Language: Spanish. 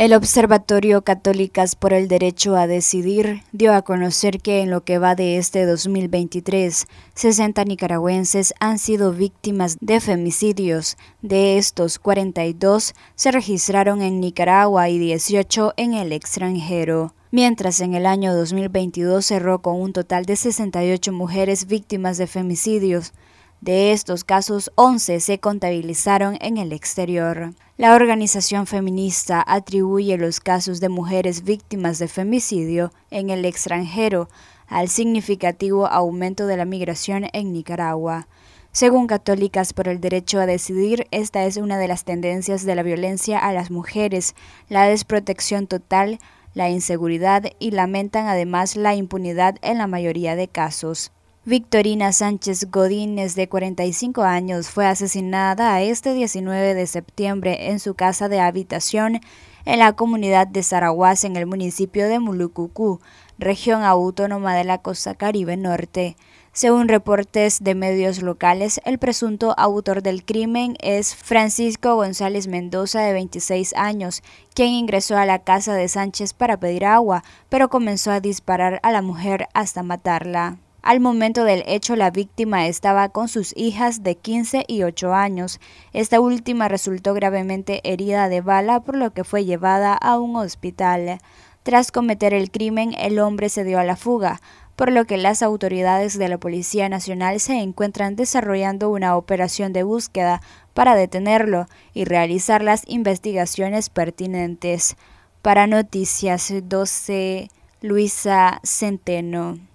El Observatorio Católicas por el Derecho a Decidir dio a conocer que en lo que va de este 2023, 60 nicaragüenses han sido víctimas de femicidios. De estos, 42 se registraron en Nicaragua y 18 en el extranjero mientras en el año 2022 cerró con un total de 68 mujeres víctimas de femicidios, de estos casos, 11 se contabilizaron en el exterior. La organización feminista atribuye los casos de mujeres víctimas de femicidio en el extranjero al significativo aumento de la migración en Nicaragua. Según Católicas por el Derecho a Decidir, esta es una de las tendencias de la violencia a las mujeres, la desprotección total, la inseguridad y lamentan además la impunidad en la mayoría de casos. Victorina Sánchez Godínez, de 45 años, fue asesinada este 19 de septiembre en su casa de habitación en la comunidad de Saraguas, en el municipio de Mulucucú, región autónoma de la costa Caribe Norte. Según reportes de medios locales, el presunto autor del crimen es Francisco González Mendoza, de 26 años, quien ingresó a la casa de Sánchez para pedir agua, pero comenzó a disparar a la mujer hasta matarla. Al momento del hecho, la víctima estaba con sus hijas de 15 y 8 años. Esta última resultó gravemente herida de bala, por lo que fue llevada a un hospital. Tras cometer el crimen, el hombre se dio a la fuga, por lo que las autoridades de la Policía Nacional se encuentran desarrollando una operación de búsqueda para detenerlo y realizar las investigaciones pertinentes. Para Noticias 12, Luisa Centeno.